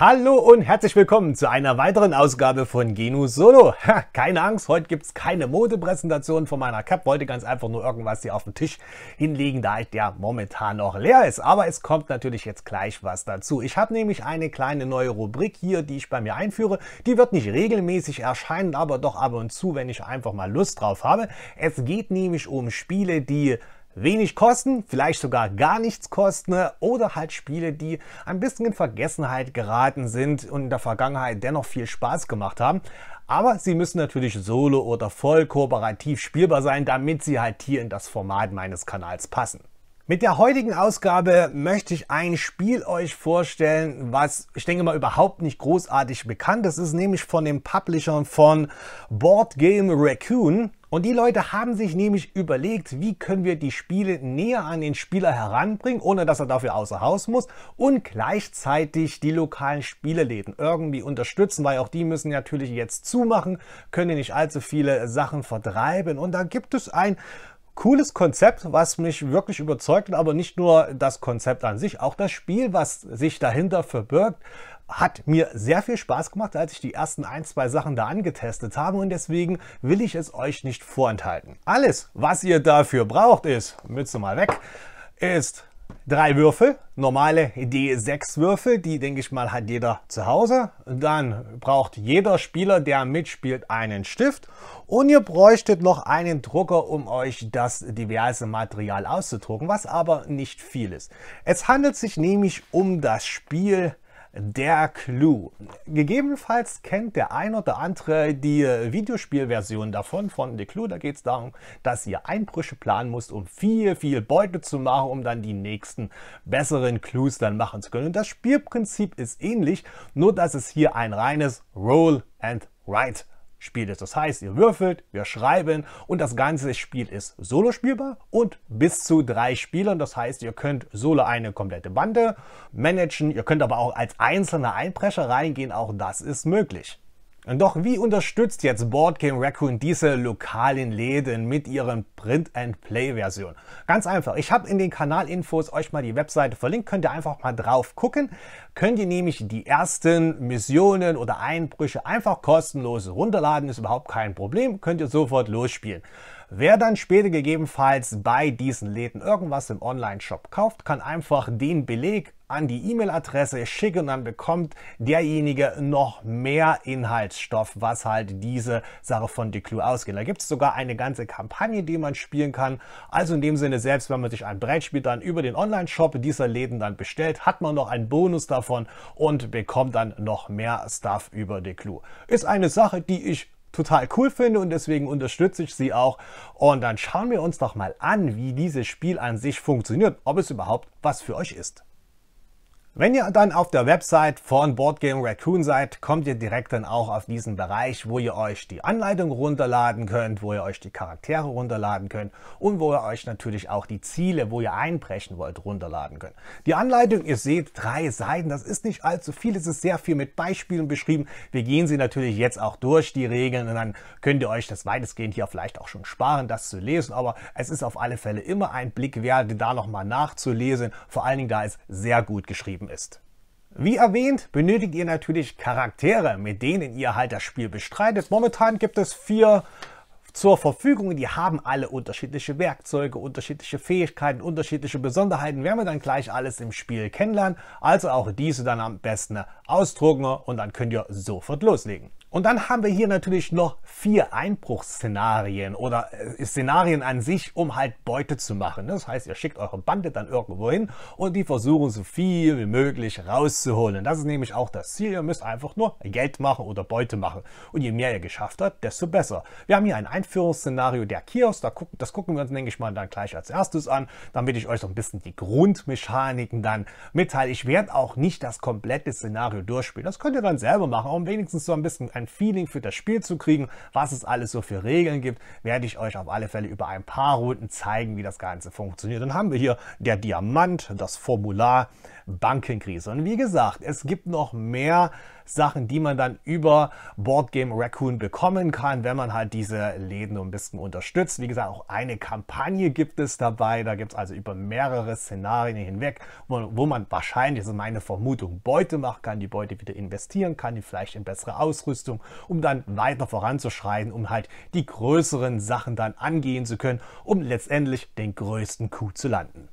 Hallo und herzlich willkommen zu einer weiteren Ausgabe von Genu Solo. Ha, keine Angst, heute gibt's keine Modepräsentation von meiner Cap. Wollte ganz einfach nur irgendwas hier auf den Tisch hinlegen, da der momentan noch leer ist. Aber es kommt natürlich jetzt gleich was dazu. Ich habe nämlich eine kleine neue Rubrik hier, die ich bei mir einführe. Die wird nicht regelmäßig erscheinen, aber doch ab und zu, wenn ich einfach mal Lust drauf habe. Es geht nämlich um Spiele, die wenig kosten, vielleicht sogar gar nichts kosten ne? oder halt Spiele, die ein bisschen in Vergessenheit geraten sind und in der Vergangenheit dennoch viel Spaß gemacht haben. Aber sie müssen natürlich solo oder voll kooperativ spielbar sein, damit sie halt hier in das Format meines Kanals passen. Mit der heutigen Ausgabe möchte ich ein Spiel euch vorstellen, was ich denke mal überhaupt nicht großartig bekannt ist. Es ist nämlich von den Publishern von Board Game Raccoon. Und die Leute haben sich nämlich überlegt, wie können wir die Spiele näher an den Spieler heranbringen, ohne dass er dafür außer Haus muss und gleichzeitig die lokalen Spieleläden irgendwie unterstützen, weil auch die müssen natürlich jetzt zumachen, können nicht allzu viele Sachen vertreiben. Und da gibt es ein cooles Konzept, was mich wirklich überzeugt hat, aber nicht nur das Konzept an sich, auch das Spiel, was sich dahinter verbirgt, hat mir sehr viel Spaß gemacht, als ich die ersten ein, zwei Sachen da angetestet habe und deswegen will ich es euch nicht vorenthalten. Alles, was ihr dafür braucht, ist, Mütze mal weg, ist drei Würfel, normale D6 Würfel, die denke ich mal hat jeder zu Hause. Dann braucht jeder Spieler, der mitspielt, einen Stift und ihr bräuchtet noch einen Drucker, um euch das diverse Material auszudrucken, was aber nicht viel ist. Es handelt sich nämlich um das Spiel der Clou. Gegebenenfalls kennt der ein oder andere die äh, Videospielversion davon, von The Clue. Da geht es darum, dass ihr Einbrüche planen müsst, um viel, viel Beute zu machen, um dann die nächsten besseren Clues dann machen zu können. Und das Spielprinzip ist ähnlich, nur dass es hier ein reines Roll and Write Spiel ist. Das heißt, ihr würfelt, wir schreiben und das ganze Spiel ist solo spielbar und bis zu drei Spielern. Das heißt, ihr könnt solo eine komplette Bande managen. Ihr könnt aber auch als einzelner Einbrecher reingehen. Auch das ist möglich. Doch wie unterstützt jetzt Board Game Raccoon diese lokalen Läden mit ihren Print-and-Play-Versionen? Ganz einfach. Ich habe in den Kanalinfos euch mal die Webseite verlinkt. Könnt ihr einfach mal drauf gucken. Könnt ihr nämlich die ersten Missionen oder Einbrüche einfach kostenlos runterladen. Ist überhaupt kein Problem. Könnt ihr sofort losspielen. Wer dann später gegebenenfalls bei diesen Läden irgendwas im Online-Shop kauft, kann einfach den Beleg an die E-Mail-Adresse schicken und dann bekommt derjenige noch mehr Inhaltsstoff, was halt diese Sache von Declue ausgeht. Da gibt es sogar eine ganze Kampagne, die man spielen kann. Also in dem Sinne, selbst wenn man sich ein Brettspiel dann über den Online-Shop dieser Läden dann bestellt, hat man noch einen Bonus davon und bekommt dann noch mehr Stuff über Declue. Ist eine Sache, die ich total cool finde und deswegen unterstütze ich sie auch. Und dann schauen wir uns doch mal an, wie dieses Spiel an sich funktioniert, ob es überhaupt was für euch ist. Wenn ihr dann auf der Website von Board Game Raccoon seid, kommt ihr direkt dann auch auf diesen Bereich, wo ihr euch die Anleitung runterladen könnt, wo ihr euch die Charaktere runterladen könnt und wo ihr euch natürlich auch die Ziele, wo ihr einbrechen wollt, runterladen könnt. Die Anleitung, ihr seht, drei Seiten, das ist nicht allzu viel, es ist sehr viel mit Beispielen beschrieben. Wir gehen sie natürlich jetzt auch durch, die Regeln, und dann könnt ihr euch das weitestgehend hier vielleicht auch schon sparen, das zu lesen, aber es ist auf alle Fälle immer ein Blick wert, da nochmal nachzulesen. Vor allen Dingen, da ist sehr gut geschrieben worden ist. Wie erwähnt, benötigt ihr natürlich Charaktere, mit denen ihr halt das Spiel bestreitet. Momentan gibt es vier zur Verfügung. Die haben alle unterschiedliche Werkzeuge, unterschiedliche Fähigkeiten, unterschiedliche Besonderheiten. Werden wir dann gleich alles im Spiel kennenlernen. Also auch diese dann am besten ausdrucken und dann könnt ihr sofort loslegen. Und dann haben wir hier natürlich noch vier Einbruchsszenarien oder äh, Szenarien an sich, um halt Beute zu machen. Das heißt, ihr schickt eure Bande dann irgendwo hin und die versuchen so viel wie möglich rauszuholen. Das ist nämlich auch das Ziel. Ihr müsst einfach nur Geld machen oder Beute machen. Und je mehr ihr geschafft habt, desto besser. Wir haben hier ein Einführungsszenario der Kiosk. das gucken wir uns, denke ich mal, dann gleich als erstes an, damit ich euch so ein bisschen die Grundmechaniken dann mitteile. Ich werde auch nicht das komplette Szenario durchspielen. Das könnt ihr dann selber machen, um wenigstens so ein bisschen ein Feeling für das Spiel zu kriegen, was es alles so für Regeln gibt, werde ich euch auf alle Fälle über ein paar Runden zeigen, wie das Ganze funktioniert. Dann haben wir hier der Diamant, das Formular, Bankenkrise. Und wie gesagt, es gibt noch mehr Sachen, die man dann über Boardgame Raccoon bekommen kann, wenn man halt diese Läden ein bisschen unterstützt. Wie gesagt, auch eine Kampagne gibt es dabei. Da gibt es also über mehrere Szenarien hinweg, wo, wo man wahrscheinlich, das also ist meine Vermutung, Beute machen kann, die Beute wieder investieren kann, die vielleicht in bessere Ausrüstung, um dann weiter voranzuschreiten, um halt die größeren Sachen dann angehen zu können, um letztendlich den größten Coup zu landen.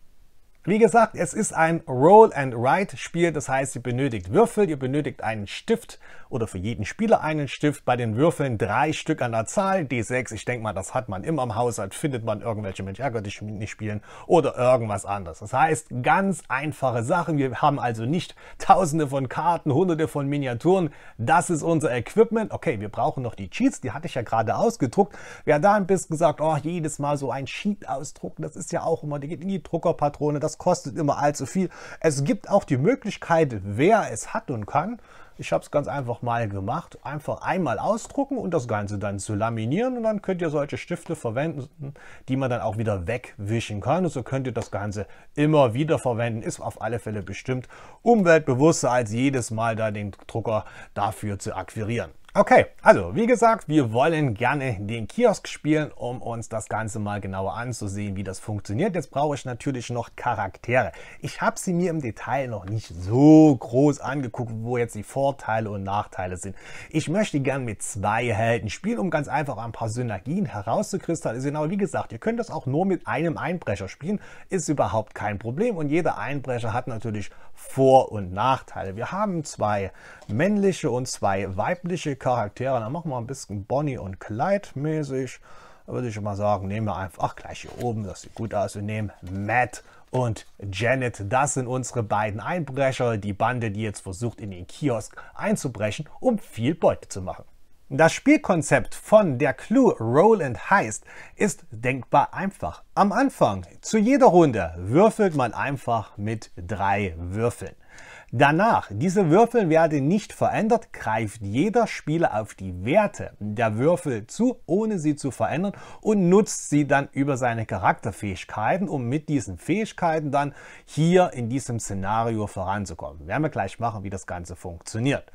Wie gesagt, es ist ein Roll-and-Write-Spiel, das heißt, ihr benötigt Würfel, ihr benötigt einen Stift oder für jeden Spieler einen Stift. Bei den Würfeln drei Stück an der Zahl. D6, ich denke mal, das hat man immer im Haushalt. Findet man irgendwelche Mensch Ärger, die nicht spielen oder irgendwas anderes. Das heißt, ganz einfache Sachen. Wir haben also nicht tausende von Karten, hunderte von Miniaturen. Das ist unser Equipment. Okay, wir brauchen noch die Cheats. Die hatte ich ja gerade ausgedruckt. Wer da ein bisschen sagt, oh, jedes Mal so ein Sheet ausdrucken, das ist ja auch immer die, geht in die Druckerpatrone. Das kostet immer allzu viel. Es gibt auch die Möglichkeit, wer es hat und kann, ich habe es ganz einfach mal gemacht. Einfach einmal ausdrucken und das Ganze dann zu laminieren. Und dann könnt ihr solche Stifte verwenden, die man dann auch wieder wegwischen kann. Und so könnt ihr das Ganze immer wieder verwenden. Ist auf alle Fälle bestimmt umweltbewusster, als jedes Mal da den Drucker dafür zu akquirieren. Okay, also wie gesagt, wir wollen gerne den Kiosk spielen, um uns das Ganze mal genauer anzusehen, wie das funktioniert. Jetzt brauche ich natürlich noch Charaktere. Ich habe sie mir im Detail noch nicht so groß angeguckt, wo jetzt die Vorteile und Nachteile sind. Ich möchte gern mit zwei Helden spielen, um ganz einfach ein paar Synergien herauszukristallisieren. Aber also genau wie gesagt, ihr könnt das auch nur mit einem Einbrecher spielen, ist überhaupt kein Problem. Und jeder Einbrecher hat natürlich Vor- und Nachteile. Wir haben zwei männliche und zwei weibliche Charaktere. Dann machen wir ein bisschen Bonnie und Clyde mäßig. Da würde ich mal sagen, nehmen wir einfach, ach gleich hier oben, das sieht gut aus. Wir nehmen Matt und Janet. Das sind unsere beiden Einbrecher, die Bande, die jetzt versucht, in den Kiosk einzubrechen, um viel Beute zu machen. Das Spielkonzept von der Clue Roll and Heist ist denkbar einfach. Am Anfang, zu jeder Runde, würfelt man einfach mit drei Würfeln. Danach, diese Würfel werden nicht verändert, greift jeder Spieler auf die Werte der Würfel zu, ohne sie zu verändern und nutzt sie dann über seine Charakterfähigkeiten, um mit diesen Fähigkeiten dann hier in diesem Szenario voranzukommen. Werden wir gleich machen, wie das Ganze funktioniert.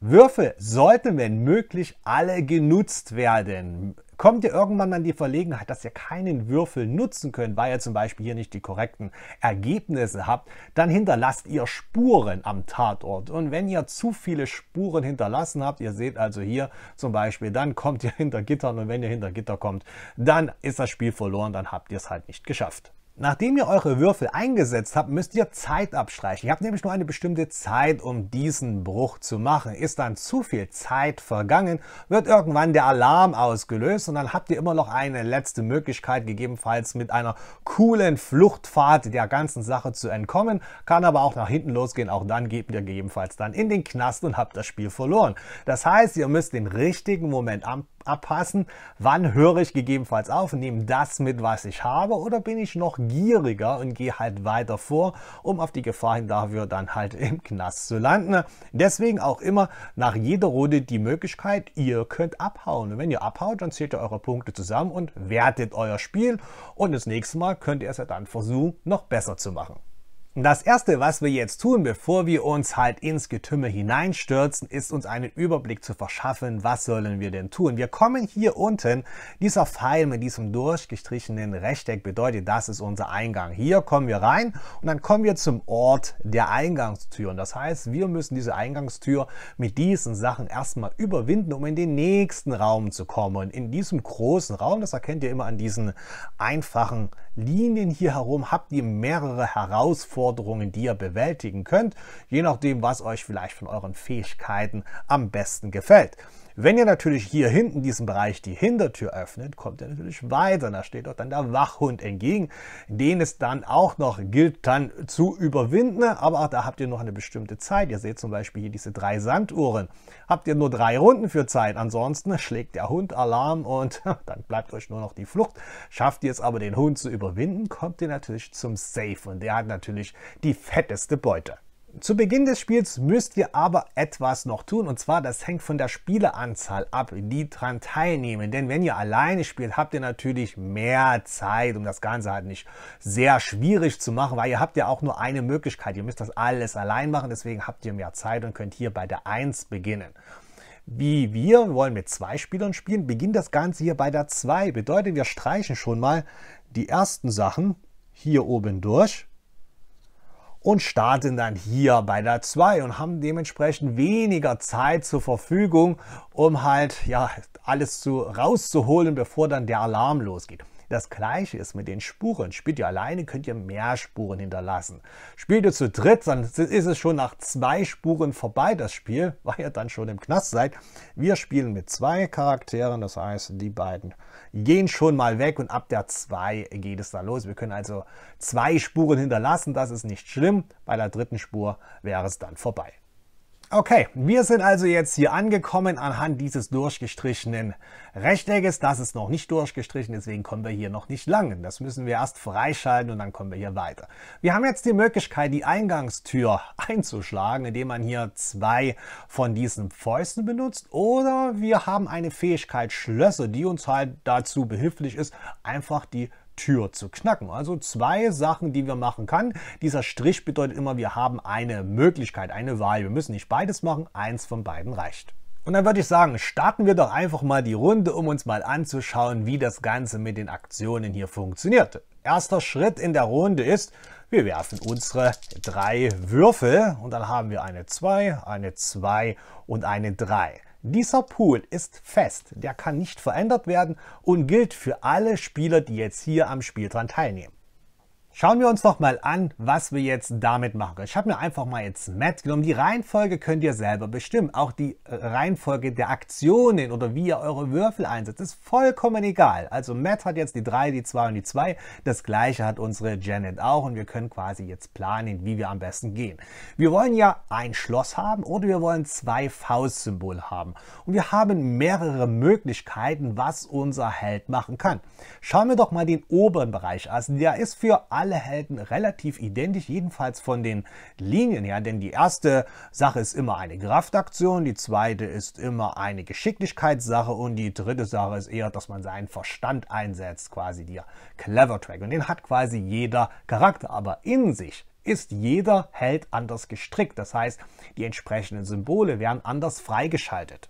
Würfel sollten, wenn möglich, alle genutzt werden. Kommt ihr irgendwann an die Verlegenheit, dass ihr keinen Würfel nutzen könnt, weil ihr zum Beispiel hier nicht die korrekten Ergebnisse habt, dann hinterlasst ihr Spuren am Tatort. Und wenn ihr zu viele Spuren hinterlassen habt, ihr seht also hier zum Beispiel, dann kommt ihr hinter Gittern und wenn ihr hinter Gitter kommt, dann ist das Spiel verloren, dann habt ihr es halt nicht geschafft. Nachdem ihr eure Würfel eingesetzt habt, müsst ihr Zeit abstreichen. Ihr habt nämlich nur eine bestimmte Zeit, um diesen Bruch zu machen. Ist dann zu viel Zeit vergangen, wird irgendwann der Alarm ausgelöst und dann habt ihr immer noch eine letzte Möglichkeit, gegebenenfalls mit einer coolen Fluchtfahrt der ganzen Sache zu entkommen. Kann aber auch nach hinten losgehen. Auch dann geht ihr gegebenenfalls dann in den Knast und habt das Spiel verloren. Das heißt, ihr müsst den richtigen Moment am abpassen, wann höre ich gegebenenfalls auf, nehme das mit, was ich habe, oder bin ich noch gieriger und gehe halt weiter vor, um auf die Gefahr hin dafür dann halt im Knast zu landen. Deswegen auch immer nach jeder Runde die Möglichkeit, ihr könnt abhauen. Und wenn ihr abhaut, dann zählt ihr eure Punkte zusammen und wertet euer Spiel. Und das nächste Mal könnt ihr es ja dann versuchen, noch besser zu machen. Das Erste, was wir jetzt tun, bevor wir uns halt ins Getümmel hineinstürzen, ist uns einen Überblick zu verschaffen, was sollen wir denn tun. Wir kommen hier unten, dieser Pfeil mit diesem durchgestrichenen Rechteck bedeutet, das ist unser Eingang. Hier kommen wir rein und dann kommen wir zum Ort der Eingangstür. Und das heißt, wir müssen diese Eingangstür mit diesen Sachen erstmal überwinden, um in den nächsten Raum zu kommen. In diesem großen Raum, das erkennt ihr immer an diesen einfachen Linien hier herum habt ihr mehrere Herausforderungen, die ihr bewältigen könnt, je nachdem, was euch vielleicht von euren Fähigkeiten am besten gefällt. Wenn ihr natürlich hier hinten diesen Bereich die Hintertür öffnet, kommt ihr natürlich weiter. Da steht auch dann der Wachhund entgegen, den es dann auch noch gilt dann zu überwinden. Aber auch da habt ihr noch eine bestimmte Zeit. Ihr seht zum Beispiel hier diese drei Sanduhren. Habt ihr nur drei Runden für Zeit. Ansonsten schlägt der Hund Alarm und dann bleibt euch nur noch die Flucht. Schafft ihr es aber, den Hund zu überwinden, kommt ihr natürlich zum Safe. Und der hat natürlich die fetteste Beute. Zu Beginn des Spiels müsst ihr aber etwas noch tun und zwar das hängt von der Spieleranzahl ab, die daran teilnehmen. Denn wenn ihr alleine spielt, habt ihr natürlich mehr Zeit, um das Ganze halt nicht sehr schwierig zu machen, weil ihr habt ja auch nur eine Möglichkeit. Ihr müsst das alles allein machen, deswegen habt ihr mehr Zeit und könnt hier bei der 1 beginnen. Wie wir wollen mit zwei Spielern spielen, beginnt das Ganze hier bei der 2. Bedeutet, wir streichen schon mal die ersten Sachen hier oben durch und starten dann hier bei der 2 und haben dementsprechend weniger Zeit zur Verfügung, um halt ja alles zu, rauszuholen, bevor dann der Alarm losgeht. Das gleiche ist mit den Spuren. Spielt ihr alleine, könnt ihr mehr Spuren hinterlassen. Spielt ihr zu dritt, dann ist es schon nach zwei Spuren vorbei, das Spiel, weil ihr dann schon im Knast seid. Wir spielen mit zwei Charakteren, das heißt, die beiden gehen schon mal weg und ab der 2 geht es dann los. Wir können also zwei Spuren hinterlassen, das ist nicht schlimm. Bei der dritten Spur wäre es dann vorbei. Okay, wir sind also jetzt hier angekommen anhand dieses durchgestrichenen Rechteckes. Das ist noch nicht durchgestrichen, deswegen kommen wir hier noch nicht lang. Das müssen wir erst freischalten und dann kommen wir hier weiter. Wir haben jetzt die Möglichkeit, die Eingangstür einzuschlagen, indem man hier zwei von diesen Fäusten benutzt. Oder wir haben eine Fähigkeit Schlösser, die uns halt dazu behilflich ist, einfach die Tür zu knacken. Also zwei Sachen, die wir machen kann. Dieser Strich bedeutet immer, wir haben eine Möglichkeit, eine Wahl. Wir müssen nicht beides machen, eins von beiden reicht. Und dann würde ich sagen, starten wir doch einfach mal die Runde, um uns mal anzuschauen, wie das Ganze mit den Aktionen hier funktioniert. Erster Schritt in der Runde ist, wir werfen unsere drei Würfel und dann haben wir eine 2, eine 2 und eine 3. Dieser Pool ist fest, der kann nicht verändert werden und gilt für alle Spieler, die jetzt hier am Spiel dran teilnehmen. Schauen wir uns doch mal an, was wir jetzt damit machen. Ich habe mir einfach mal jetzt Matt genommen. Die Reihenfolge könnt ihr selber bestimmen. Auch die äh, Reihenfolge der Aktionen oder wie ihr eure Würfel einsetzt, ist vollkommen egal. Also Matt hat jetzt die 3, die 2 und die 2. Das gleiche hat unsere Janet auch und wir können quasi jetzt planen, wie wir am besten gehen. Wir wollen ja ein Schloss haben oder wir wollen zwei Faustsymbole haben. Und wir haben mehrere Möglichkeiten, was unser Held machen kann. Schauen wir doch mal den oberen Bereich an. Also der ist für alle alle Helden relativ identisch, jedenfalls von den Linien her. Denn die erste Sache ist immer eine Kraftaktion, die zweite ist immer eine Geschicklichkeitssache und die dritte Sache ist eher, dass man seinen Verstand einsetzt, quasi der Clever Track. Und den hat quasi jeder Charakter, aber in sich ist jeder Held anders gestrickt. Das heißt, die entsprechenden Symbole werden anders freigeschaltet.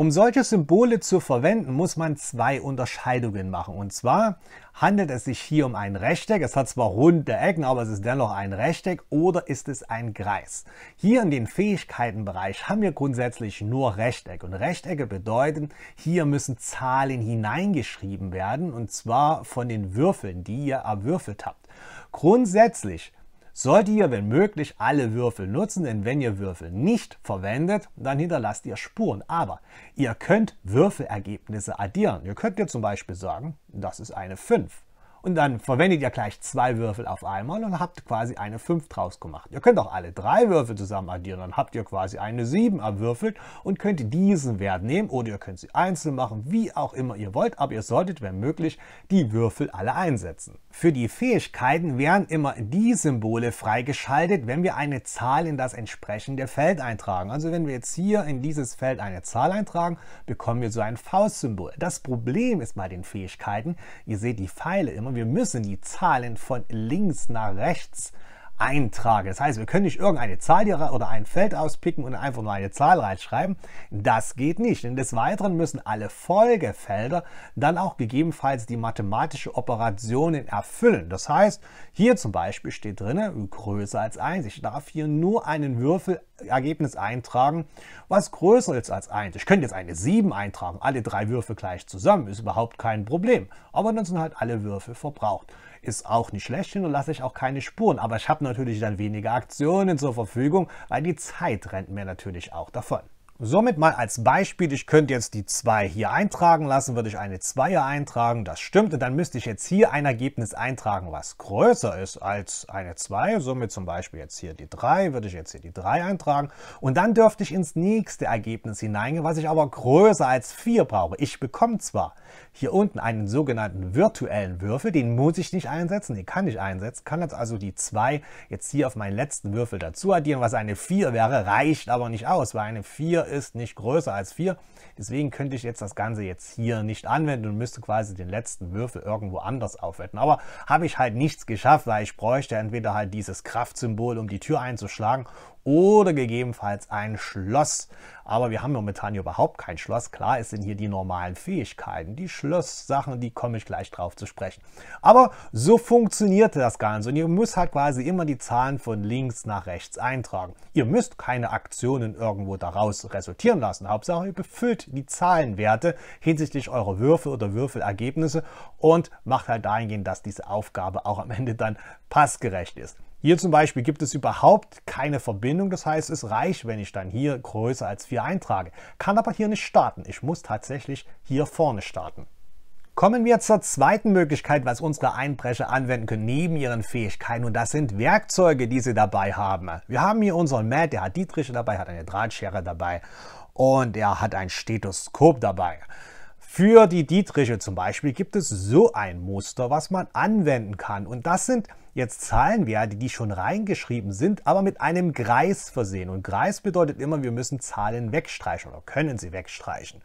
Um solche Symbole zu verwenden, muss man zwei Unterscheidungen machen. Und zwar handelt es sich hier um ein Rechteck. Es hat zwar runde Ecken, aber es ist dennoch ein Rechteck oder ist es ein Kreis. Hier in den Fähigkeitenbereich haben wir grundsätzlich nur Rechteck. Und Rechtecke bedeuten, hier müssen Zahlen hineingeschrieben werden und zwar von den Würfeln, die ihr erwürfelt habt. Grundsätzlich Solltet ihr, wenn möglich, alle Würfel nutzen, denn wenn ihr Würfel nicht verwendet, dann hinterlasst ihr Spuren. Aber ihr könnt Würfelergebnisse addieren. Ihr könnt ihr zum Beispiel sagen, das ist eine 5 und dann verwendet ihr gleich zwei Würfel auf einmal und habt quasi eine 5 draus gemacht. Ihr könnt auch alle drei Würfel zusammen addieren, dann habt ihr quasi eine 7 erwürfelt und könnt diesen Wert nehmen oder ihr könnt sie einzeln machen, wie auch immer ihr wollt, aber ihr solltet, wenn möglich, die Würfel alle einsetzen. Für die Fähigkeiten werden immer die Symbole freigeschaltet, wenn wir eine Zahl in das entsprechende Feld eintragen. Also wenn wir jetzt hier in dieses Feld eine Zahl eintragen, bekommen wir so ein Faustsymbol. Das Problem ist bei den Fähigkeiten, ihr seht die Pfeile immer und wir müssen die Zahlen von links nach rechts eintrage. Das heißt, wir können nicht irgendeine Zahl oder ein Feld auspicken und einfach nur eine Zahl reinschreiben. Das geht nicht. Denn des Weiteren müssen alle Folgefelder dann auch gegebenenfalls die mathematische Operationen erfüllen. Das heißt, hier zum Beispiel steht drin, größer als 1. Ich darf hier nur einen Würfelergebnis eintragen, was größer ist als 1. Ich könnte jetzt eine 7 eintragen, alle drei Würfel gleich zusammen, ist überhaupt kein Problem. Aber dann sind halt alle Würfel verbraucht. Ist auch nicht schlecht, lasse ich auch keine Spuren. Aber ich habe natürlich dann weniger Aktionen zur Verfügung, weil die Zeit rennt mir natürlich auch davon. Somit mal als Beispiel, ich könnte jetzt die 2 hier eintragen lassen, würde ich eine 2 eintragen, das stimmt, und dann müsste ich jetzt hier ein Ergebnis eintragen, was größer ist als eine 2, somit zum Beispiel jetzt hier die 3, würde ich jetzt hier die 3 eintragen, und dann dürfte ich ins nächste Ergebnis hineingehen, was ich aber größer als 4 brauche. Ich bekomme zwar hier unten einen sogenannten virtuellen Würfel, den muss ich nicht einsetzen, den kann ich einsetzen, kann jetzt also die 2 jetzt hier auf meinen letzten Würfel dazu addieren, was eine 4 wäre, reicht aber nicht aus, weil eine 4 ist nicht größer als 4. Deswegen könnte ich jetzt das Ganze jetzt hier nicht anwenden und müsste quasi den letzten Würfel irgendwo anders aufwetten. Aber habe ich halt nichts geschafft, weil ich bräuchte entweder halt dieses Kraftsymbol, um die Tür einzuschlagen oder gegebenenfalls ein Schloss. Aber wir haben momentan überhaupt kein Schloss. Klar, es sind hier die normalen Fähigkeiten, die Schlosssachen, die komme ich gleich drauf zu sprechen. Aber so funktioniert das Ganze und ihr müsst halt quasi immer die Zahlen von links nach rechts eintragen. Ihr müsst keine Aktionen irgendwo daraus resultieren lassen. Hauptsache, ihr befüllt die Zahlenwerte hinsichtlich eurer Würfel oder Würfelergebnisse und macht halt dahingehend, dass diese Aufgabe auch am Ende dann passgerecht ist. Hier zum Beispiel gibt es überhaupt keine Verbindung, das heißt, es reicht, wenn ich dann hier größer als 4 eintrage. Kann aber hier nicht starten, ich muss tatsächlich hier vorne starten. Kommen wir zur zweiten Möglichkeit, was unsere Einbrecher anwenden können, neben ihren Fähigkeiten. Und das sind Werkzeuge, die sie dabei haben. Wir haben hier unseren Matt, der hat Dietriche dabei, hat eine Drahtschere dabei und er hat ein Stethoskop dabei. Für die Dietriche zum Beispiel gibt es so ein Muster, was man anwenden kann. Und das sind jetzt Zahlenwerte, die schon reingeschrieben sind, aber mit einem Kreis versehen. Und Kreis bedeutet immer, wir müssen Zahlen wegstreichen oder können sie wegstreichen.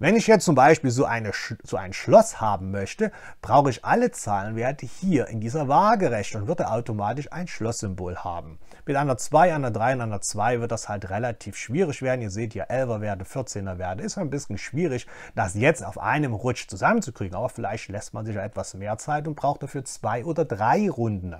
Wenn ich jetzt zum Beispiel so, eine, so ein Schloss haben möchte, brauche ich alle Zahlenwerte hier in dieser Waagerechte und würde automatisch ein Schlosssymbol haben. Mit einer 2, einer 3 und einer 2 wird das halt relativ schwierig werden. Ihr seht hier 11er Werte, 14er Werte. Ist ein bisschen schwierig, das jetzt auf einem Rutsch zusammenzukriegen. Aber vielleicht lässt man sich ja etwas mehr Zeit und braucht dafür zwei oder drei Runden.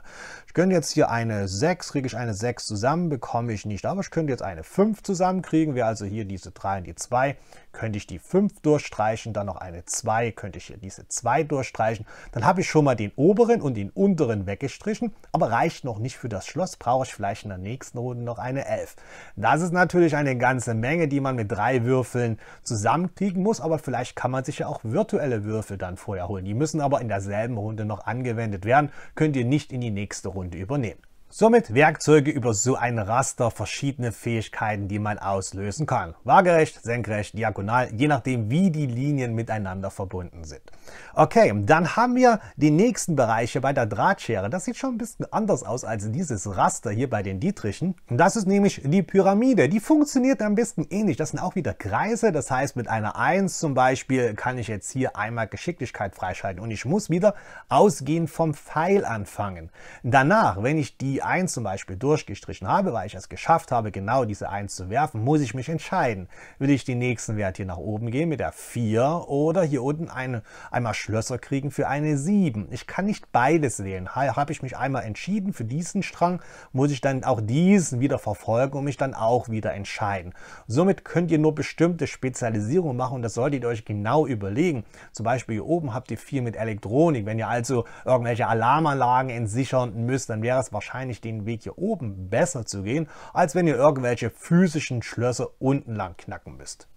Ich könnte jetzt hier eine 6, kriege ich eine 6 zusammen, bekomme ich nicht. Aber ich könnte jetzt eine 5 zusammenkriegen, wäre also hier diese 3 und die 2 könnte ich die 5 durchstreichen, dann noch eine 2, könnte ich hier diese 2 durchstreichen. Dann habe ich schon mal den oberen und den unteren weggestrichen, aber reicht noch nicht für das Schloss, brauche ich vielleicht in der nächsten Runde noch eine 11. Das ist natürlich eine ganze Menge, die man mit drei Würfeln zusammenkriegen muss, aber vielleicht kann man sich ja auch virtuelle Würfel dann vorher holen. Die müssen aber in derselben Runde noch angewendet werden, könnt ihr nicht in die nächste Runde übernehmen. Somit Werkzeuge über so ein Raster verschiedene Fähigkeiten, die man auslösen kann. Waagerecht, senkrecht, diagonal, je nachdem wie die Linien miteinander verbunden sind. Okay, dann haben wir die nächsten Bereiche bei der Drahtschere. Das sieht schon ein bisschen anders aus als dieses Raster hier bei den Dietrichen. Das ist nämlich die Pyramide. Die funktioniert ein bisschen ähnlich. Das sind auch wieder Kreise. Das heißt, mit einer 1 zum Beispiel kann ich jetzt hier einmal Geschicklichkeit freischalten. Und ich muss wieder ausgehend vom Pfeil anfangen. Danach, wenn ich die 1 zum Beispiel durchgestrichen habe, weil ich es geschafft habe, genau diese 1 zu werfen, muss ich mich entscheiden. Will ich den nächsten Wert hier nach oben gehen mit der 4 oder hier unten eine, einmal Schlösser kriegen für eine 7? Ich kann nicht beides wählen. Habe ich mich einmal entschieden für diesen Strang, muss ich dann auch diesen wieder verfolgen und mich dann auch wieder entscheiden. Somit könnt ihr nur bestimmte Spezialisierungen machen und das solltet ihr euch genau überlegen. Zum Beispiel hier oben habt ihr viel mit Elektronik. Wenn ihr also irgendwelche Alarmanlagen entsichern müsst, dann wäre es wahrscheinlich eigentlich den Weg hier oben besser zu gehen, als wenn ihr irgendwelche physischen Schlösser unten lang knacken müsst.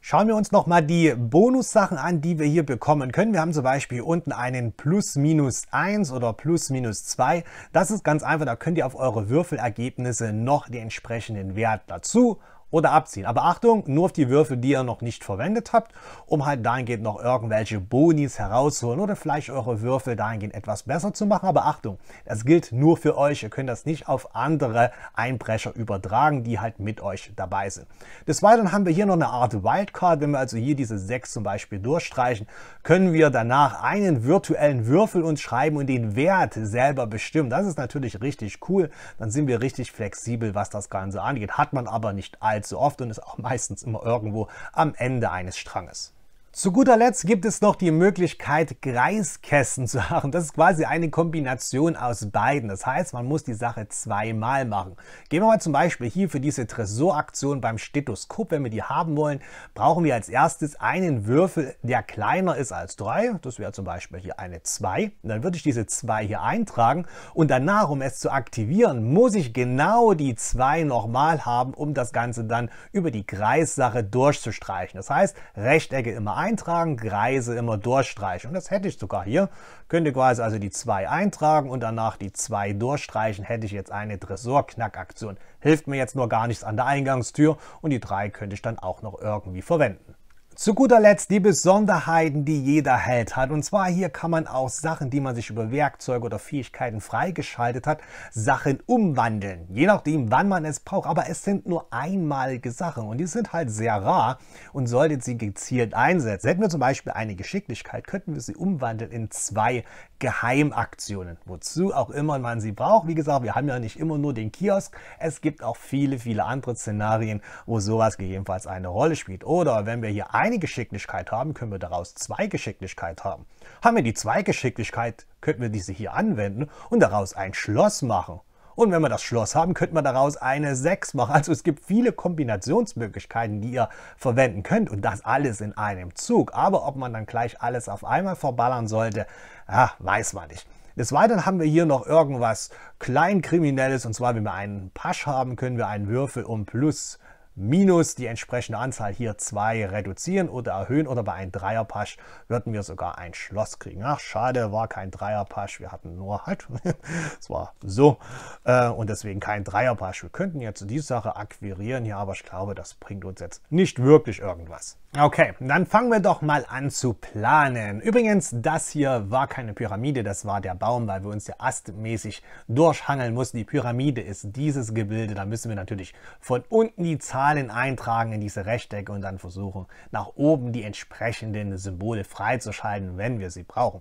Schauen wir uns nochmal die Bonussachen an, die wir hier bekommen können. Wir haben zum Beispiel unten einen plus minus 1 oder plus minus 2. Das ist ganz einfach, da könnt ihr auf eure Würfelergebnisse noch den entsprechenden Wert dazu oder abziehen. Aber Achtung, nur auf die Würfel, die ihr noch nicht verwendet habt, um halt dahingehend noch irgendwelche Bonis herauszuholen oder vielleicht eure Würfel dahingehend etwas besser zu machen. Aber Achtung, das gilt nur für euch. Ihr könnt das nicht auf andere Einbrecher übertragen, die halt mit euch dabei sind. Des Weiteren haben wir hier noch eine Art Wildcard. Wenn wir also hier diese 6 zum Beispiel durchstreichen, können wir danach einen virtuellen Würfel uns schreiben und den Wert selber bestimmen. Das ist natürlich richtig cool. Dann sind wir richtig flexibel, was das Ganze angeht. Hat man aber nicht allzu allzu oft und ist auch meistens immer irgendwo am Ende eines Stranges. Zu guter Letzt gibt es noch die Möglichkeit, Kreiskästen zu machen. Das ist quasi eine Kombination aus beiden. Das heißt, man muss die Sache zweimal machen. Gehen wir mal zum Beispiel hier für diese Tresoraktion beim Stethoskop. Wenn wir die haben wollen, brauchen wir als erstes einen Würfel, der kleiner ist als 3. Das wäre zum Beispiel hier eine 2. dann würde ich diese 2 hier eintragen. Und danach, um es zu aktivieren, muss ich genau die 2 nochmal haben, um das Ganze dann über die Kreissache durchzustreichen. Das heißt, Rechtecke immer 1. Eintragen Kreise immer durchstreichen. Und das hätte ich sogar hier. Könnte quasi also die 2 eintragen und danach die 2 durchstreichen, hätte ich jetzt eine Tresorknackaktion. Hilft mir jetzt nur gar nichts an der Eingangstür und die 3 könnte ich dann auch noch irgendwie verwenden. Zu guter Letzt die Besonderheiten, die jeder Held hat. Und zwar hier kann man auch Sachen, die man sich über Werkzeuge oder Fähigkeiten freigeschaltet hat, Sachen umwandeln. Je nachdem, wann man es braucht. Aber es sind nur einmalige Sachen und die sind halt sehr rar und solltet sie gezielt einsetzen. Hätten wir zum Beispiel eine Geschicklichkeit, könnten wir sie umwandeln in zwei Geheimaktionen. Wozu auch immer man sie braucht. Wie gesagt, wir haben ja nicht immer nur den Kiosk. Es gibt auch viele, viele andere Szenarien, wo sowas gegebenenfalls eine Rolle spielt. Oder wenn wir hier ein eine Geschicklichkeit haben, können wir daraus zwei Geschicklichkeit haben. Haben wir die zwei Geschicklichkeit, könnten wir diese hier anwenden und daraus ein Schloss machen. Und wenn wir das Schloss haben, könnten wir daraus eine 6 machen. Also es gibt viele Kombinationsmöglichkeiten, die ihr verwenden könnt und das alles in einem Zug. Aber ob man dann gleich alles auf einmal verballern sollte, ja, weiß man nicht. Des Weiteren haben wir hier noch irgendwas Kleinkriminelles und zwar, wenn wir einen Pasch haben, können wir einen Würfel um plus minus die entsprechende Anzahl hier 2 reduzieren oder erhöhen oder bei einem Dreierpasch würden wir sogar ein Schloss kriegen. Ach, schade, war kein Dreierpasch, wir hatten nur halt, es war so äh, und deswegen kein Dreierpasch. Wir könnten jetzt die Sache akquirieren hier, aber ich glaube, das bringt uns jetzt nicht wirklich irgendwas. Okay, dann fangen wir doch mal an zu planen. Übrigens, das hier war keine Pyramide, das war der Baum, weil wir uns ja astmäßig durchhangeln mussten. Die Pyramide ist dieses Gebilde, da müssen wir natürlich von unten die Zahl Zahlen eintragen in diese Rechtecke und dann versuchen, nach oben die entsprechenden Symbole freizuschalten, wenn wir sie brauchen.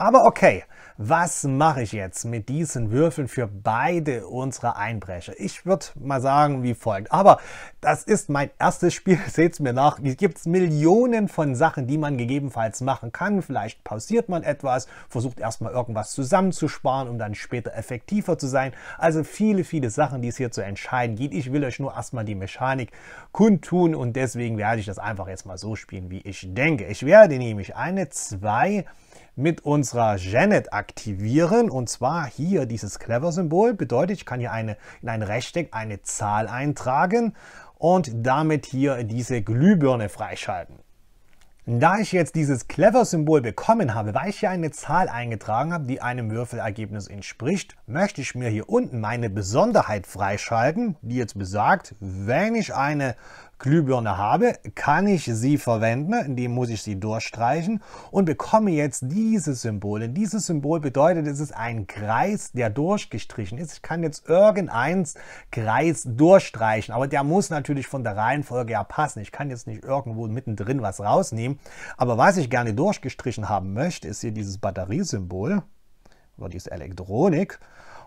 Aber okay, was mache ich jetzt mit diesen Würfeln für beide unserer Einbrecher? Ich würde mal sagen wie folgt. Aber das ist mein erstes Spiel, seht es mir nach. Es gibt Millionen von Sachen, die man gegebenenfalls machen kann. Vielleicht pausiert man etwas, versucht erstmal irgendwas zusammenzusparen, um dann später effektiver zu sein. Also viele, viele Sachen, die es hier zu entscheiden geht. Ich will euch nur erstmal die Mechanik kundtun und deswegen werde ich das einfach jetzt mal so spielen, wie ich denke. Ich werde nämlich eine, zwei, mit unserer Janet aktivieren. Und zwar hier dieses Clever-Symbol bedeutet, ich kann hier eine, in ein Rechteck eine Zahl eintragen und damit hier diese Glühbirne freischalten. Da ich jetzt dieses Clever-Symbol bekommen habe, weil ich hier eine Zahl eingetragen habe, die einem Würfelergebnis entspricht, möchte ich mir hier unten meine Besonderheit freischalten, die jetzt besagt, wenn ich eine Glühbirne habe, kann ich sie verwenden, indem muss ich sie durchstreichen und bekomme jetzt dieses Symbol. Denn dieses Symbol bedeutet, es ist ein Kreis, der durchgestrichen ist. Ich kann jetzt irgendeins Kreis durchstreichen, aber der muss natürlich von der Reihenfolge her passen. Ich kann jetzt nicht irgendwo mittendrin was rausnehmen. Aber was ich gerne durchgestrichen haben möchte, ist hier dieses Batteriesymbol oder diese Elektronik.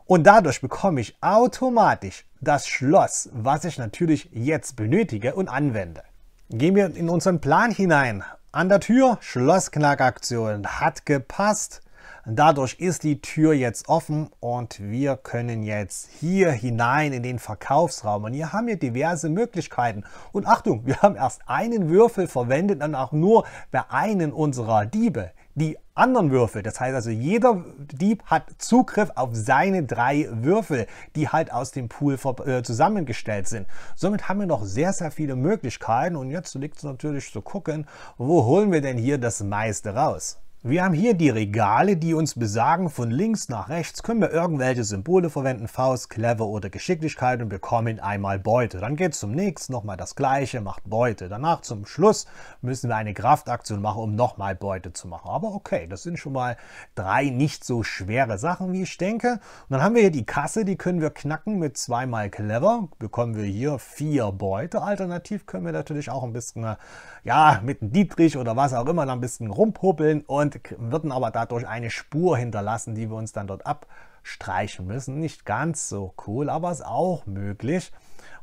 Und dadurch bekomme ich automatisch das Schloss, was ich natürlich jetzt benötige und anwende. Gehen wir in unseren Plan hinein. An der Tür Schlossknackaktion hat gepasst. Dadurch ist die Tür jetzt offen und wir können jetzt hier hinein in den Verkaufsraum. Und hier haben wir diverse Möglichkeiten. Und Achtung, wir haben erst einen Würfel verwendet und auch nur bei einem unserer Diebe die anderen Würfel. Das heißt also, jeder Dieb hat Zugriff auf seine drei Würfel, die halt aus dem Pool äh, zusammengestellt sind. Somit haben wir noch sehr, sehr viele Möglichkeiten und jetzt liegt es natürlich zu gucken, wo holen wir denn hier das meiste raus. Wir haben hier die Regale, die uns besagen, von links nach rechts können wir irgendwelche Symbole verwenden, Faust, Clever oder Geschicklichkeit und bekommen einmal Beute. Dann geht es zum nächsten nochmal das gleiche, macht Beute. Danach zum Schluss müssen wir eine Kraftaktion machen, um nochmal Beute zu machen. Aber okay, das sind schon mal drei nicht so schwere Sachen, wie ich denke. Und dann haben wir hier die Kasse, die können wir knacken mit zweimal Clever. Bekommen wir hier vier Beute. Alternativ können wir natürlich auch ein bisschen ja, mit einem Dietrich oder was auch immer da ein bisschen rumpuppeln und würden aber dadurch eine Spur hinterlassen, die wir uns dann dort abstreichen müssen. Nicht ganz so cool, aber ist auch möglich.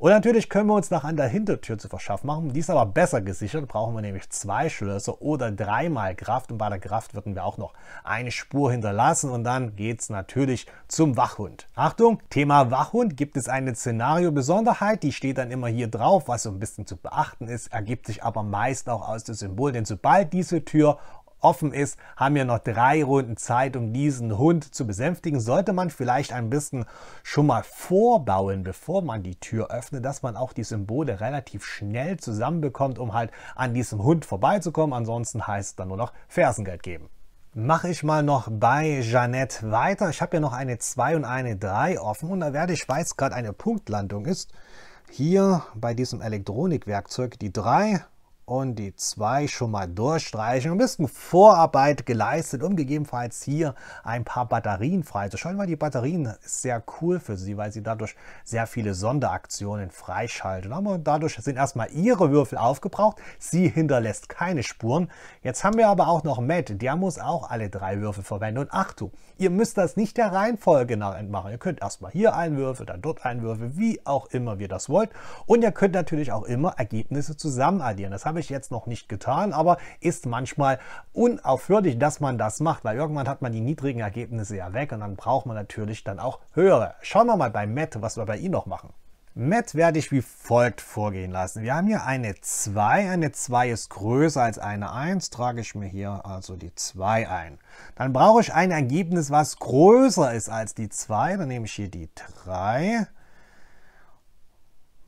Und natürlich können wir uns noch an der Hintertür zu verschaffen machen. Die ist aber besser gesichert, brauchen wir nämlich zwei Schlösser oder dreimal Kraft. Und bei der Kraft würden wir auch noch eine Spur hinterlassen und dann geht es natürlich zum Wachhund. Achtung, Thema Wachhund gibt es eine Szenario-Besonderheit, die steht dann immer hier drauf, was so ein bisschen zu beachten ist, ergibt sich aber meist auch aus dem Symbol, denn sobald diese Tür offen ist, haben wir noch drei Runden Zeit, um diesen Hund zu besänftigen. Sollte man vielleicht ein bisschen schon mal vorbauen, bevor man die Tür öffnet, dass man auch die Symbole relativ schnell zusammenbekommt, um halt an diesem Hund vorbeizukommen. Ansonsten heißt es dann nur noch Fersengeld geben mache ich mal noch bei Jeannette weiter. Ich habe ja noch eine 2 und eine 3 offen und da werde ich, weiß gerade eine Punktlandung ist, hier bei diesem Elektronikwerkzeug die 3 und die 2 schon mal durchstreichen. Ein bisschen Vorarbeit geleistet, um gegebenenfalls hier ein paar Batterien freizuschalten, weil die Batterien ist sehr cool für sie, weil sie dadurch sehr viele Sonderaktionen freischalten. Aber dadurch sind erstmal ihre Würfel aufgebraucht. Sie hinterlässt keine Spuren. Jetzt haben wir aber auch noch Matt. Der muss auch alle drei Würfel verwenden. Und Achtung, ihr müsst das nicht der Reihenfolge nach entmachen. Ihr könnt erstmal hier einen Würfel, dann dort einen Würfel, wie auch immer wir das wollt. Und ihr könnt natürlich auch immer Ergebnisse zusammen addieren. Das habe ich ich jetzt noch nicht getan, aber ist manchmal unaufhörlich, dass man das macht, weil irgendwann hat man die niedrigen Ergebnisse ja weg und dann braucht man natürlich dann auch höhere. Schauen wir mal bei Matt, was wir bei ihm noch machen. Matt werde ich wie folgt vorgehen lassen. Wir haben hier eine 2. Eine 2 ist größer als eine 1. Trage ich mir hier also die 2 ein. Dann brauche ich ein Ergebnis, was größer ist als die 2. Dann nehme ich hier die 3.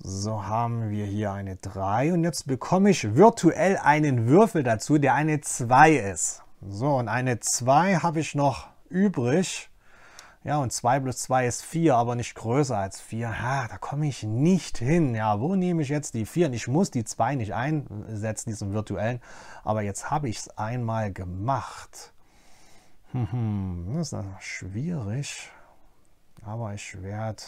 So haben wir hier eine 3 und jetzt bekomme ich virtuell einen Würfel dazu, der eine 2 ist. So, und eine 2 habe ich noch übrig. Ja, und 2 plus 2 ist 4, aber nicht größer als 4. Ha, da komme ich nicht hin. Ja, wo nehme ich jetzt die 4? Ich muss die 2 nicht einsetzen, diesen virtuellen. Aber jetzt habe ich es einmal gemacht. Hm, hm, das ist schwierig. Aber ich werde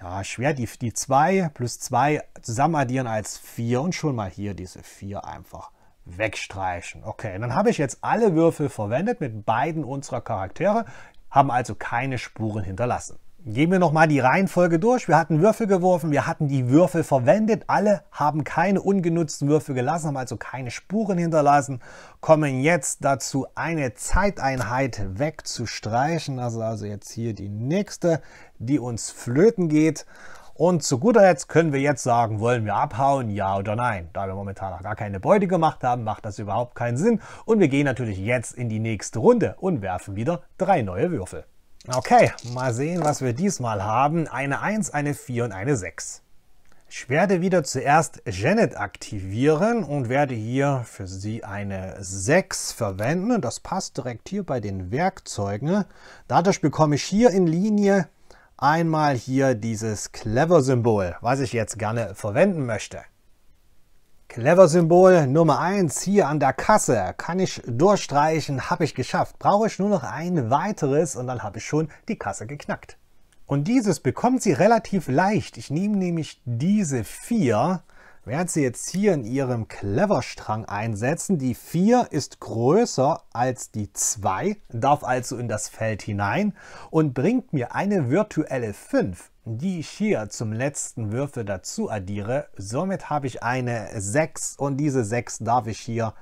ja, schwer, die, die 2 plus 2 zusammen addieren als 4 und schon mal hier diese 4 einfach wegstreichen. Okay, dann habe ich jetzt alle Würfel verwendet mit beiden unserer Charaktere, haben also keine Spuren hinterlassen. Gehen wir nochmal die Reihenfolge durch. Wir hatten Würfel geworfen, wir hatten die Würfel verwendet. Alle haben keine ungenutzten Würfel gelassen, haben also keine Spuren hinterlassen. Kommen jetzt dazu, eine Zeiteinheit wegzustreichen. Also, also jetzt hier die nächste, die uns flöten geht. Und zu guter Letzt können wir jetzt sagen, wollen wir abhauen, ja oder nein. Da wir momentan noch gar keine Beute gemacht haben, macht das überhaupt keinen Sinn. Und wir gehen natürlich jetzt in die nächste Runde und werfen wieder drei neue Würfel. Okay, mal sehen, was wir diesmal haben. Eine 1, eine 4 und eine 6. Ich werde wieder zuerst Janet aktivieren und werde hier für sie eine 6 verwenden. Das passt direkt hier bei den Werkzeugen. Dadurch bekomme ich hier in Linie einmal hier dieses Clever-Symbol, was ich jetzt gerne verwenden möchte. Clever Symbol Nummer 1 hier an der Kasse. Kann ich durchstreichen, habe ich geschafft. Brauche ich nur noch ein weiteres und dann habe ich schon die Kasse geknackt. Und dieses bekommt sie relativ leicht. Ich nehme nämlich diese vier Während sie jetzt hier in ihrem Clever-Strang einsetzen, die 4 ist größer als die 2, darf also in das Feld hinein und bringt mir eine virtuelle 5, die ich hier zum letzten Würfel dazu addiere. Somit habe ich eine 6 und diese 6 darf ich hier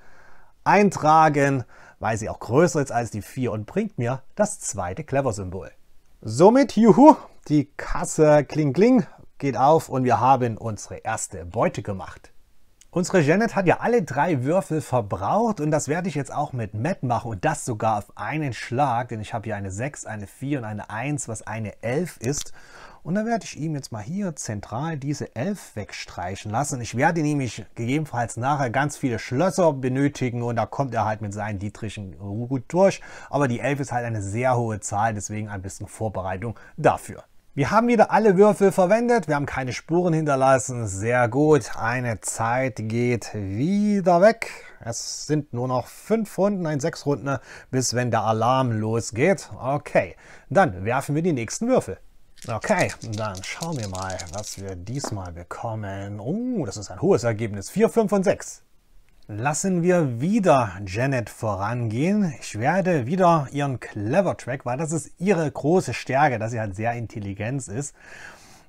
eintragen, weil sie auch größer ist als die 4 und bringt mir das zweite Clever-Symbol. Somit, juhu, die Kasse kling kling geht auf und wir haben unsere erste Beute gemacht. Unsere Janet hat ja alle drei Würfel verbraucht und das werde ich jetzt auch mit Matt machen und das sogar auf einen Schlag, denn ich habe hier eine 6, eine 4 und eine 1, was eine 11 ist. Und dann werde ich ihm jetzt mal hier zentral diese 11 wegstreichen lassen. Ich werde nämlich gegebenenfalls nachher ganz viele Schlösser benötigen und da kommt er halt mit seinen Dietrichen gut durch. Aber die 11 ist halt eine sehr hohe Zahl, deswegen ein bisschen Vorbereitung dafür. Wir haben wieder alle Würfel verwendet, wir haben keine Spuren hinterlassen. Sehr gut, eine Zeit geht wieder weg. Es sind nur noch fünf Runden, ein sechs Runden, bis wenn der Alarm losgeht. Okay, dann werfen wir die nächsten Würfel. Okay, dann schauen wir mal, was wir diesmal bekommen. Oh, das ist ein hohes Ergebnis. 4, 5 und 6. Lassen wir wieder Janet vorangehen. Ich werde wieder ihren Clever Track, weil das ist ihre große Stärke, dass sie halt sehr intelligent ist.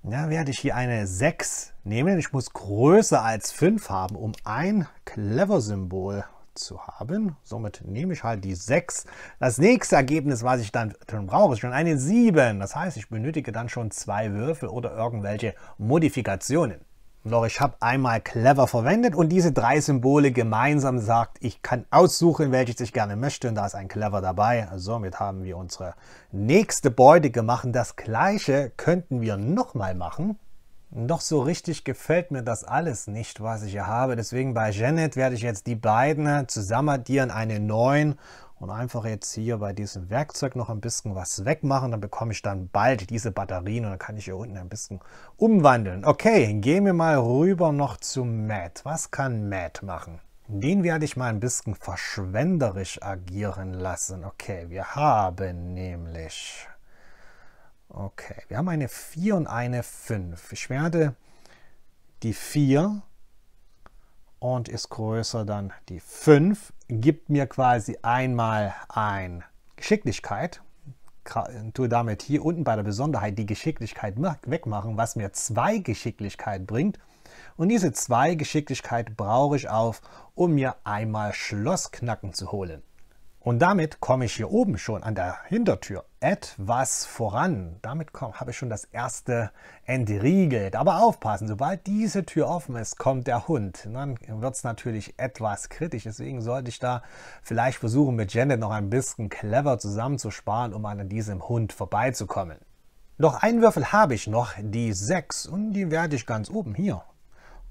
Da werde ich hier eine 6 nehmen. Ich muss größer als 5 haben, um ein Clever-Symbol zu haben. Somit nehme ich halt die 6. Das nächste Ergebnis, was ich dann brauche, ist schon eine 7. Das heißt, ich benötige dann schon zwei Würfel oder irgendwelche Modifikationen. Doch ich habe einmal clever verwendet und diese drei Symbole gemeinsam sagt, ich kann aussuchen, welches ich gerne möchte und da ist ein clever dabei. Somit haben wir unsere nächste Beute gemacht. Das gleiche könnten wir nochmal machen. Doch so richtig gefällt mir das alles nicht, was ich hier habe. Deswegen bei Janet werde ich jetzt die beiden zusammen addieren, eine 9 und einfach jetzt hier bei diesem Werkzeug noch ein bisschen was wegmachen. Dann bekomme ich dann bald diese Batterien und dann kann ich hier unten ein bisschen umwandeln. Okay, gehen wir mal rüber noch zu Matt. Was kann Matt machen? Den werde ich mal ein bisschen verschwenderisch agieren lassen. Okay, wir haben nämlich... Okay, wir haben eine 4 und eine 5. Ich werde die 4 und ist größer dann die 5, gibt mir quasi einmal ein Geschicklichkeit. Tue damit hier unten bei der Besonderheit die Geschicklichkeit wegmachen, was mir zwei Geschicklichkeit bringt. Und diese zwei Geschicklichkeit brauche ich auf, um mir einmal Schlossknacken zu holen. Und damit komme ich hier oben schon an der Hintertür etwas voran. Damit komm, habe ich schon das erste entriegelt. Aber aufpassen, sobald diese Tür offen ist, kommt der Hund. Und dann wird es natürlich etwas kritisch. Deswegen sollte ich da vielleicht versuchen, mit Janet noch ein bisschen clever zusammenzusparen, um an diesem Hund vorbeizukommen. Noch einen Würfel habe ich noch, die 6. Und die werde ich ganz oben hier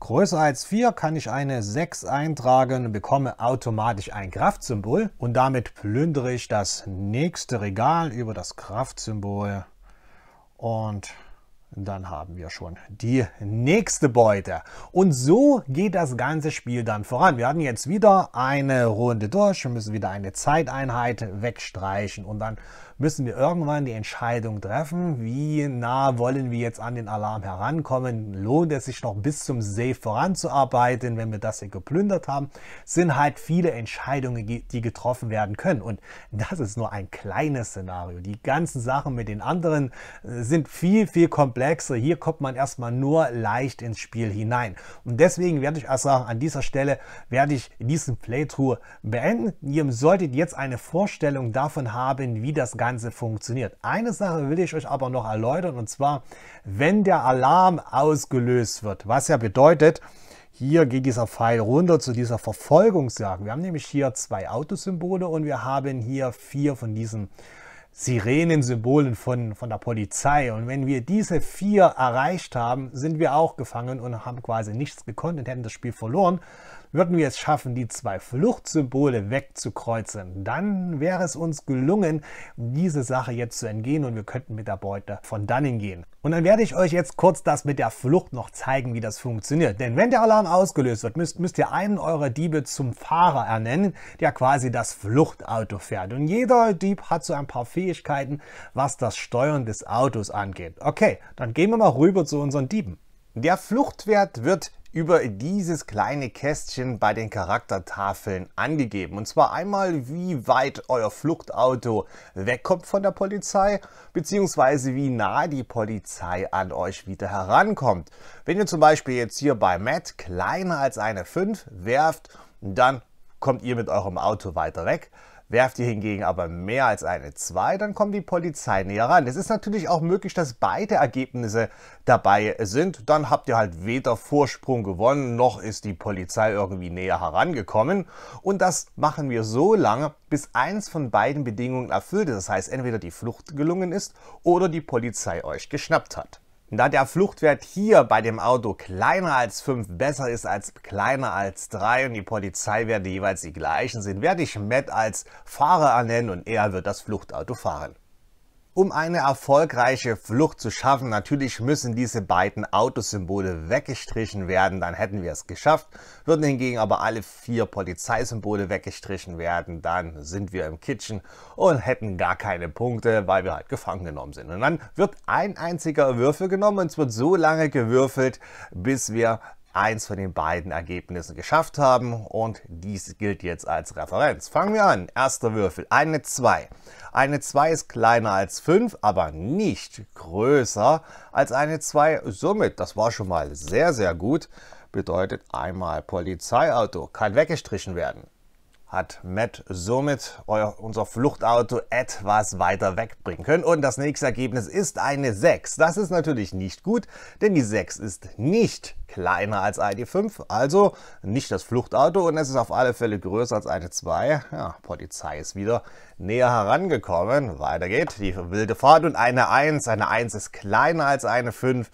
Größer als 4 kann ich eine 6 eintragen und bekomme automatisch ein Kraftsymbol. Und damit plündere ich das nächste Regal über das Kraftsymbol. Und dann haben wir schon die nächste Beute. Und so geht das ganze Spiel dann voran. Wir hatten jetzt wieder eine Runde durch, wir müssen wieder eine Zeiteinheit wegstreichen und dann müssen wir irgendwann die Entscheidung treffen, wie nah wollen wir jetzt an den Alarm herankommen. Lohnt es sich noch bis zum Safe voranzuarbeiten, wenn wir das hier geplündert haben? Sind halt viele Entscheidungen, die getroffen werden können. Und das ist nur ein kleines Szenario. Die ganzen Sachen mit den anderen äh, sind viel, viel komplexer komplexe. Hier kommt man erstmal nur leicht ins Spiel hinein. Und deswegen werde ich also an dieser Stelle werde ich diesen Playthrough beenden. Ihr solltet jetzt eine Vorstellung davon haben, wie das Ganze funktioniert. Eine Sache will ich euch aber noch erläutern und zwar, wenn der Alarm ausgelöst wird, was ja bedeutet, hier geht dieser Pfeil runter zu dieser Verfolgungsjagd. Wir haben nämlich hier zwei Autosymbole und wir haben hier vier von diesen äh, Sirenensymbolen von, von der Polizei. Und wenn wir diese vier erreicht haben, sind wir auch gefangen und haben quasi nichts gekonnt und hätten das Spiel verloren. Würden wir es schaffen, die zwei Fluchtsymbole wegzukreuzen, dann wäre es uns gelungen, diese Sache jetzt zu entgehen und wir könnten mit der Beute von dannen gehen. Und dann werde ich euch jetzt kurz das mit der Flucht noch zeigen, wie das funktioniert. Denn wenn der Alarm ausgelöst wird, müsst, müsst ihr einen eurer Diebe zum Fahrer ernennen, der quasi das Fluchtauto fährt. Und jeder Dieb hat so ein paar Fähigkeiten, was das Steuern des Autos angeht. Okay, dann gehen wir mal rüber zu unseren Dieben. Der Fluchtwert wird über dieses kleine Kästchen bei den Charaktertafeln angegeben. Und zwar einmal, wie weit euer Fluchtauto wegkommt von der Polizei, beziehungsweise wie nah die Polizei an euch wieder herankommt. Wenn ihr zum Beispiel jetzt hier bei Matt kleiner als eine 5 werft, dann kommt ihr mit eurem Auto weiter weg. Werft ihr hingegen aber mehr als eine 2, dann kommt die Polizei näher ran. Es ist natürlich auch möglich, dass beide Ergebnisse dabei sind. Dann habt ihr halt weder Vorsprung gewonnen, noch ist die Polizei irgendwie näher herangekommen. Und das machen wir so lange, bis eins von beiden Bedingungen erfüllt ist. Das heißt, entweder die Flucht gelungen ist oder die Polizei euch geschnappt hat. Da der Fluchtwert hier bei dem Auto kleiner als 5 besser ist als kleiner als 3 und die Polizeiwerte jeweils die gleichen sind, werde ich Matt als Fahrer ernennen und er wird das Fluchtauto fahren. Um eine erfolgreiche Flucht zu schaffen, natürlich müssen diese beiden Autosymbole weggestrichen werden, dann hätten wir es geschafft. Würden hingegen aber alle vier Polizeisymbole weggestrichen werden, dann sind wir im Kitchen und hätten gar keine Punkte, weil wir halt gefangen genommen sind. Und dann wird ein einziger Würfel genommen und es wird so lange gewürfelt, bis wir eins von den beiden Ergebnissen geschafft haben und dies gilt jetzt als Referenz. Fangen wir an. Erster Würfel, eine 2. Eine 2 ist kleiner als 5, aber nicht größer als eine 2. Somit, das war schon mal sehr, sehr gut, bedeutet einmal Polizeiauto, kann weggestrichen werden hat Matt somit euer, unser Fluchtauto etwas weiter wegbringen können. Und das nächste Ergebnis ist eine 6. Das ist natürlich nicht gut, denn die 6 ist nicht kleiner als ID5, also nicht das Fluchtauto und es ist auf alle Fälle größer als eine 2. Ja, Polizei ist wieder näher herangekommen. Weiter geht die wilde Fahrt und eine 1. Eine 1 ist kleiner als eine 5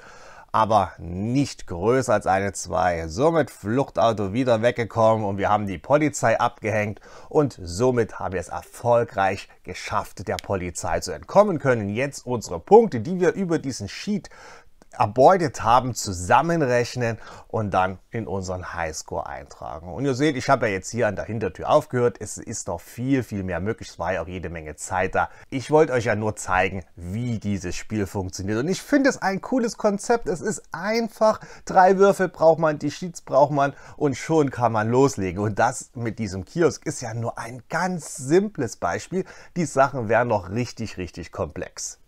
aber nicht größer als eine 2. Somit Fluchtauto wieder weggekommen und wir haben die Polizei abgehängt und somit haben wir es erfolgreich geschafft, der Polizei zu entkommen können. Jetzt unsere Punkte, die wir über diesen Sheet erbeutet haben, zusammenrechnen und dann in unseren Highscore eintragen. Und ihr seht, ich habe ja jetzt hier an der Hintertür aufgehört. Es ist noch viel, viel mehr möglich. Es war ja auch jede Menge Zeit da. Ich wollte euch ja nur zeigen, wie dieses Spiel funktioniert. Und ich finde es ein cooles Konzept. Es ist einfach. Drei Würfel braucht man, die Sheets braucht man und schon kann man loslegen. Und das mit diesem Kiosk ist ja nur ein ganz simples Beispiel. Die Sachen wären noch richtig, richtig komplex.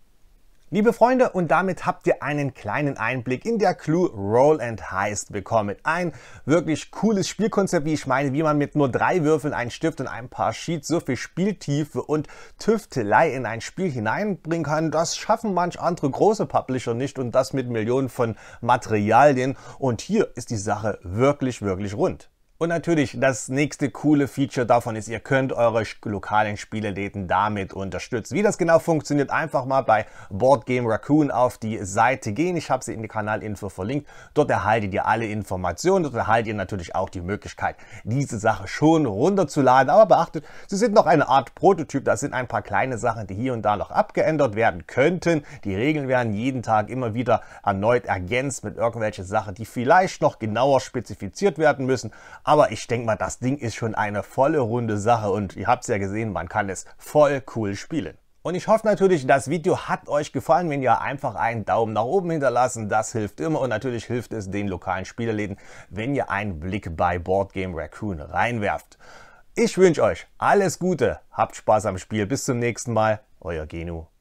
Liebe Freunde, und damit habt ihr einen kleinen Einblick in der Clue Roll and Heist bekommen. Ein wirklich cooles Spielkonzept, wie ich meine, wie man mit nur drei Würfeln, einen Stift und ein paar Sheets so viel Spieltiefe und Tüftelei in ein Spiel hineinbringen kann. Das schaffen manch andere große Publisher nicht und das mit Millionen von Materialien. Und hier ist die Sache wirklich, wirklich rund. Und natürlich, das nächste coole Feature davon ist, ihr könnt eure lokalen Spieleläden damit unterstützen. Wie das genau funktioniert, einfach mal bei Boardgame Raccoon auf die Seite gehen. Ich habe sie in die Kanalinfo verlinkt. Dort erhaltet ihr alle Informationen. Dort erhaltet ihr natürlich auch die Möglichkeit, diese Sache schon runterzuladen. Aber beachtet, sie sind noch eine Art Prototyp. Das sind ein paar kleine Sachen, die hier und da noch abgeändert werden könnten. Die Regeln werden jeden Tag immer wieder erneut ergänzt mit irgendwelchen Sachen, die vielleicht noch genauer spezifiziert werden müssen. Aber ich denke mal, das Ding ist schon eine volle runde Sache und ihr habt es ja gesehen, man kann es voll cool spielen. Und ich hoffe natürlich, das Video hat euch gefallen. Wenn ja, einfach einen Daumen nach oben hinterlassen, das hilft immer. Und natürlich hilft es den lokalen Spielerläden, wenn ihr einen Blick bei Board Game Raccoon reinwerft. Ich wünsche euch alles Gute, habt Spaß am Spiel, bis zum nächsten Mal, euer Genu.